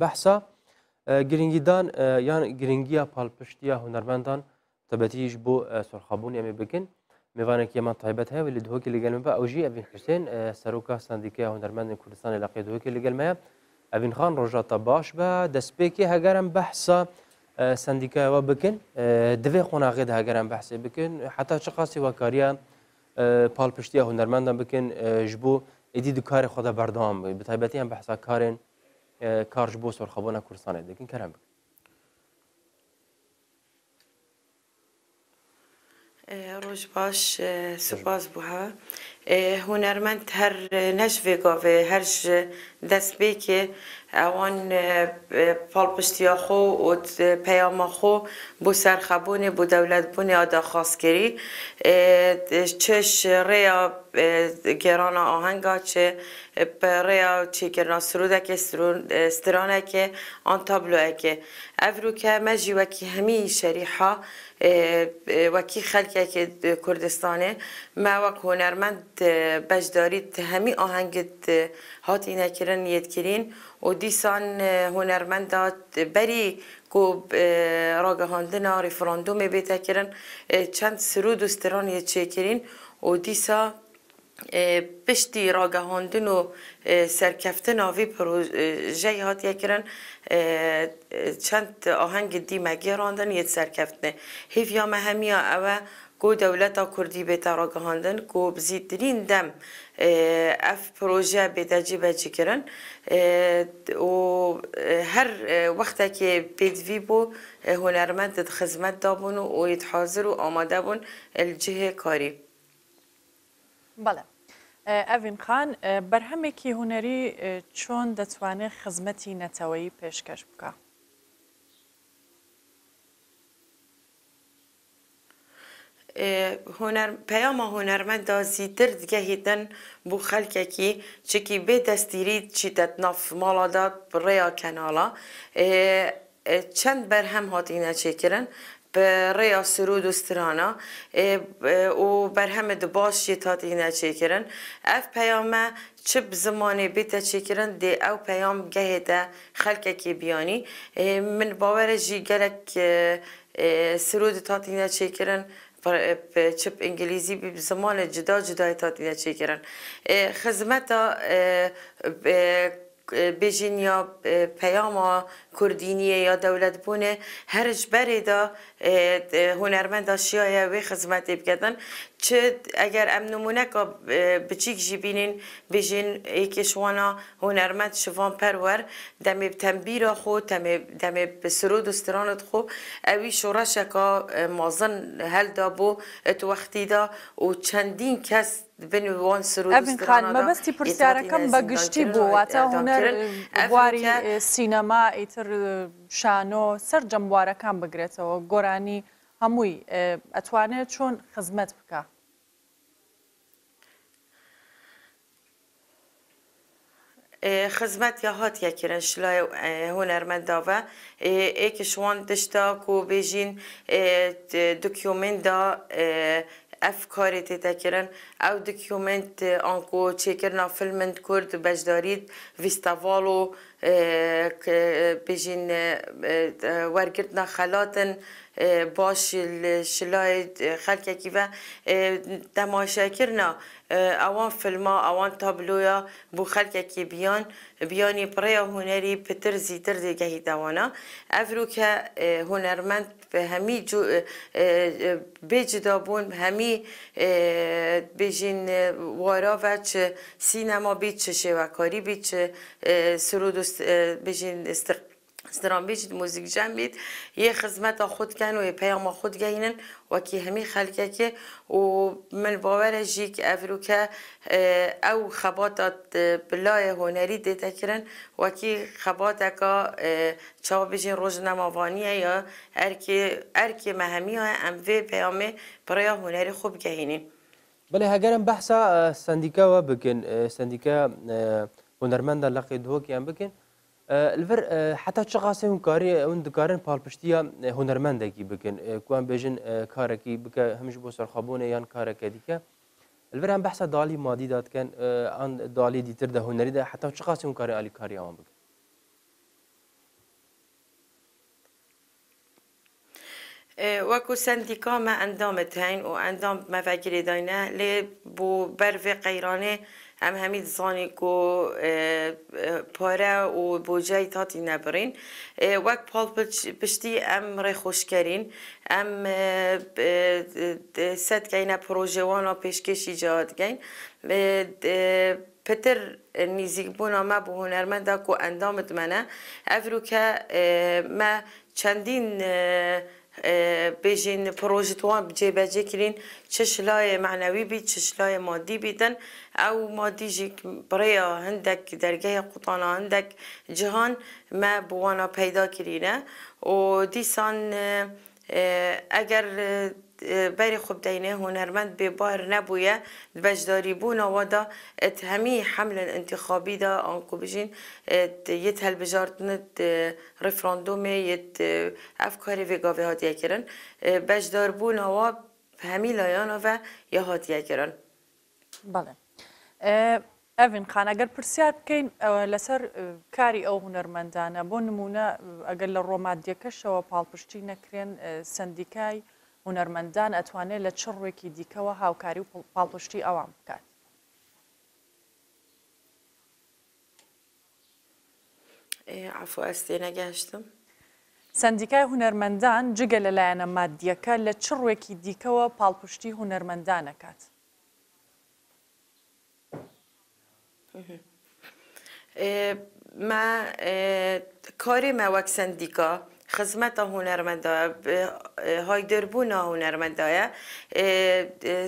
Behsa girîngîdan yan girîngiya palpiştiya hunermendan tebetî ji bo sorxabûnê em ê bikin. Mêvanekî eman taybet heye li dihokê li gel me be ew jî Evîn Hüseyin seroka Sendîkaya Hunermendên Kurdistanê Laqê dihokê li gel me ye. Evîn Xan roja te baş be destpêkê heger em behsa sendîkaya we bikin divê xonaqê de heger em behsê bikin heta çi qasî vekariya palpiştiya hunermendan bikin ji bo êdî dikarê xwe de berdewam bi taybetî em behsa karên کارش بۆ سەرخەبوونا کوردستانی دەکەن کەرم بکە اه، ڕۆژ باش اه، سپاس بوها هر گاوه هر دست بی که اوان پال پشتی خو و بو دولت سەرخەبوونێ آده دەولەتبوونی کری چش ریا سروده که سترانه که آن چێکردنا که که که مجی وکی همی شریحا وکی خلکه که کردستانه، ما وک هنرمند، بجداریت همی آهنگت آهنگ کردن ید کرین و دیسان هنرمندات بری کو راگه هاندنا ریفراندوم بیتا کرن چند سرود و ستران ید چه کرین و دیسا پشتی راگهاندن و سرکفتن آوی پروژه هات یکرن چند آهنگ دی مگیراندن راندن ید سرکفتن هیف یا مهمی اوه کو دولتا کردی بیتا را گهاندن کو بزیدترین دم اف پروژه بیتا جیبه چی کرن و هر وقتا که پیدوی بو هنرمند خزمت دابون و یتحاضر و آماده بون الجه کاری بله اوین خان برهمێکی هوەری چۆن دەتوانێت خزمەتی نەتەوەی پێشکەش بکە هنر پیام هنرمند در دیگه هیدن بو خلکه کی چکی به دستیری چیتت ناف مالا داد ریا کنالا چند بر هم هاتینه چکرن به ریا سرود و سترانا و بر همه دو باش یه تاتینه چکرن اف پیامه چه زمانی بیت چکرن دی او پیام گهیده ده خلکه کی بیانی من باور جی گلک سرود تاتینه چکرن چپ انگلیزی به زمان جدا جدا تا دیگه چی کردن خدمت بجین یا پیاما کردینیه یا دولت بونه هر بره دا هنرمند شیعه وی خدمت بکدن چه اگر ام نمونه که بچیک جی بینین بجین ایک شوانا هنرمند شوان پرور دمی تنبیر خو دمی بسرود و سترانت خو اوی شورشکا شکا مازن هل دا بو ات وقتی دا و چندین کس ئەبن خان مەبەستی پرسیارەکەم بەگشتی بووواتە هوەر واری سینەما ئیتر شانۆ سەر جەموارەکان بگرێتەوە گۆرانی هەمووی ئەتوانێت چۆن خزمەت بکە. خزمەت یا هات یەکرن شلای هوەرمەنداوە ئێکشوان تشتا و بێژین دکیومندا افکاری تی تکرن او دکیومنت آنکو چیکرنا فلمند کرد کرد بجدارید ویستوالو بجین ورگرد نخلاتن باش شلای خلککی و تماشا کرنا اوان فیلما اوان تابلویا بو کی بیان بیانی پریا هنری پتر زیتر دیگهی دوانا افرو که هنرمند به همی جو بجدا همی بجین وارا و چه سینما بیچه چه شوکاری بیچه چه سرود و است... بشین است... استرام بیشید موزیک جمع بید یه خدمت خود کن و پیام خود گینن و که همی خلقه که و من باور جیک او خباتات بلای هنری دیده کرن و که خباتا که چاو بیشین روز نماوانیه یا ارکی, ارکی مهمی های اموی پیام برای هنری خوب گینین بله هگرم بحث سندیکا و بکن سندیکا هنرمند لقی هوکی هم بکن الفر حتى حتی چقاسه اون کاری اون دکارن پالپشتیا هنرمندگی بکن کوان بجن کارکی بك همش بو خابونه يان کارک دیگه الفر هم بحث دالي مادي دات کن عن دالي دیتر ده هنري ده حتى شخص چقاسه كاري علي كاري کاری بكن وكو وەکو ما ئەندامت هەین و ئەندام مەڤەگیری داینە لي بو برفي قيراني هم همیت زانی و پاره و بۆجای تاتی نبرین. وقت پال پشتی ئەم ڕێخۆشکەرین ئەم و پشکشی پێشکەشی به پتر نزیک ما مە بۆ اندامت منه. ئەندامت که که چندین چندین بێژین پرۆژتوان بجێبەجێکرین چش چشلای معنوی چش چشلای مادی بیدن مادی برای هندک هەندێک دەرگەیە هندک هندک جهان ما بوانا پیدا کلینه، و دیسان اگر بری خوب دینه هنرمند به بار نبویه بجداری بو نوادا ات همی حمل انتخابی دا آنکو بجین یه تل بجارتند رفراندوم یت افکار و گاوه بجدار بو آوا همی لایان و یه هاتیه کرن بله ئەڤین خان ئەگەر پرسیار بکەین لەسەر کاری ئەو هوەرمەندانە بۆ نمونە ئەگەر لە ڕۆمادیەکەشەوە پاڵپشتی نەکرێن سندیکای هوەرمەندان ئەتوانێت لە چڕێکی دیکەوە هاوکاری و پاڵپشتی ئەوان بکات. ئافۆ ئەستێ نەگەشتم. سندیکای هوەرمەندان جگە لەلایەنە مادیەکە لە چڕێکی دیکەوە پاڵپشتی هوەرمەندانەکات. ما ما كارمة خدمت های های هایدربونا هنرمندايا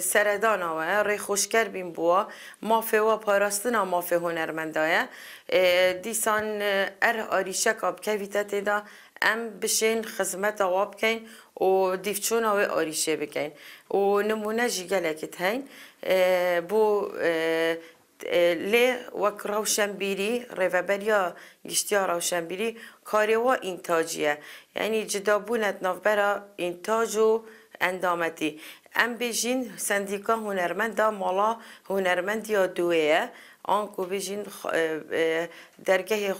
سردانا و ری خوشکر بین بوا مافه و پاراستنا مافه هنرمندایا دیسان ار آریشک آب کویتا تیدا ام بشین خدمت واب کن و دیفچون و آریشه بکن و نمونه جیگلکت هین بو لی وک روشنبیری ریوبریا گشتیا روشنبیری کاری و انتاجیه یعنی جدا جدابونت نفبرا انتاج و اندامتی اه، اه، ام بیجین سندیکا هنرمند دا مالا هنرمند یا دویه آن کو بیجین درگه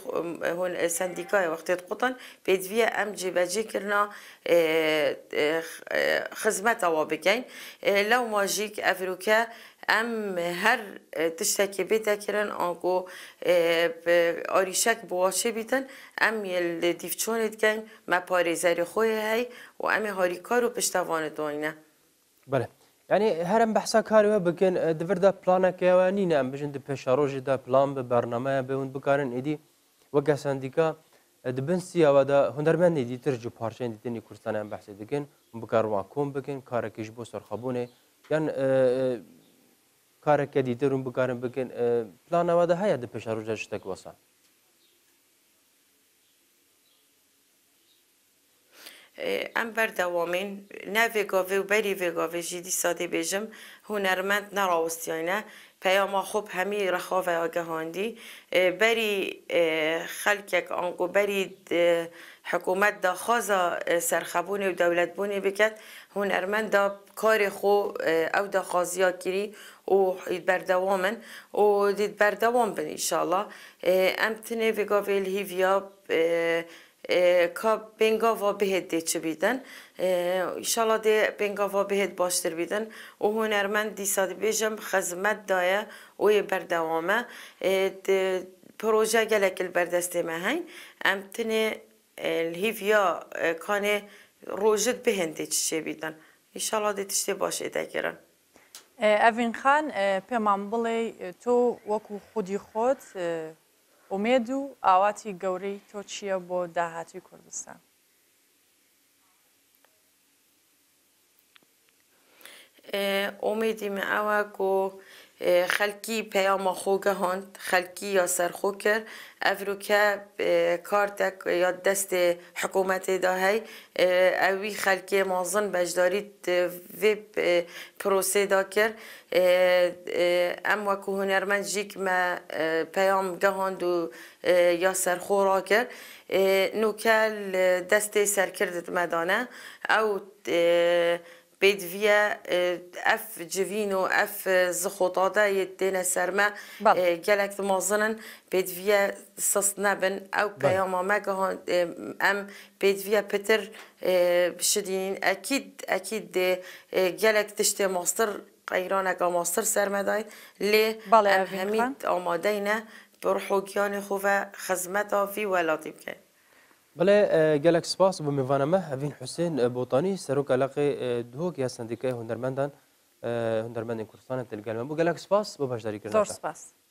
سندیکای وقتی قطن بدوی ام جی جیبجی کرنا اه، خزمت آوا بکن لو ماجیک افروکه ام هر تشتكي بيتا كرن انكو اريشك بواشه بيتن ام يل ديفچونت كان ما پاريزري خوي هي و ام هاريكارو پشتوان دوينه بله يعني هرم بحثا كاروا بكن دفردا بلانا كوانين ام بجن د پشاروج دا بلان به برنامه بهون بكارن ادي وگا سنديكا دبن سیاوه دا هنرمند دی ترجو پارچه دی دنی کردستان هم بحث دیگن بکار واکوم بکن کارکش بو سرخابونه یعنی کارەکە دیترون بکارم بکەن پلانەوەدا رو دە شده واسه ام بر دوامین نه وگاه و بری بەری وێگۆڤێژی ساده بێژم هنرمند نه پیاما خوب همی رخواه و گهاندی اه، بری اه، خلکک آنگو بری اه، حکومت دا خوازا سرخبونی و دولت بونی بکد هنرمند دا کار خو او دا خوازیا کری و بردوامن و دید بردوام بن انشاءالله امتنه بگاوی الهیویا که بینگا و بهت دیچه بیدن ایشالا دی بینگا و بهد باشتر بیدن او هنرمند دیسا دی بیجم خزمت دایه اوی بردوامه پروژه گلکل البردسته مهین امتنه الهیویا کانه روژت بهند دیچه بیدن ایشالا دی تشتی باش ایده اوین خان پیمان بلی تو وکو خودی خود умеду авати гавреи то чия бо даҳати курдистон э, умеди меава ку خەلکی پەیاما خۆگە هاند خەلکی یا سەرخۆ کرد ئەڤروکە اه، کارتێک یا دەستێ حکوومەتێدا هەی ئەوی اه، خەلکی مازن بەشداری اه، وێ پرۆسێدا کرد ئەم وەکو هوەرمەند ژیکمە پەیام گەهاند و یا سەرخۆڕا کرد نوکەل دەستێ سەرکردت مەدانە ئەو بدفيا آه، اف جفينو اف زخوطاتا يدينا سرما آه، جالك مازنن بدفيا سسنابن او كيوما ماكا آه، ام بدفيا بتر بشدين اكيد اكيد جالك تشتي مصر قيرانك او مصر سرمداي لي بله هميت امادينا بروحو كيوني خوفا خزمتا في ولاتي بكن بله آه، گلک سپاس به میوانم همین حسین آه، بوتانی سروک علاقه آه، دوک یا سندیکه هنرمندان هنرمندان کردستان تلگرام من گلک سپاس و باشداری کردند. سپاس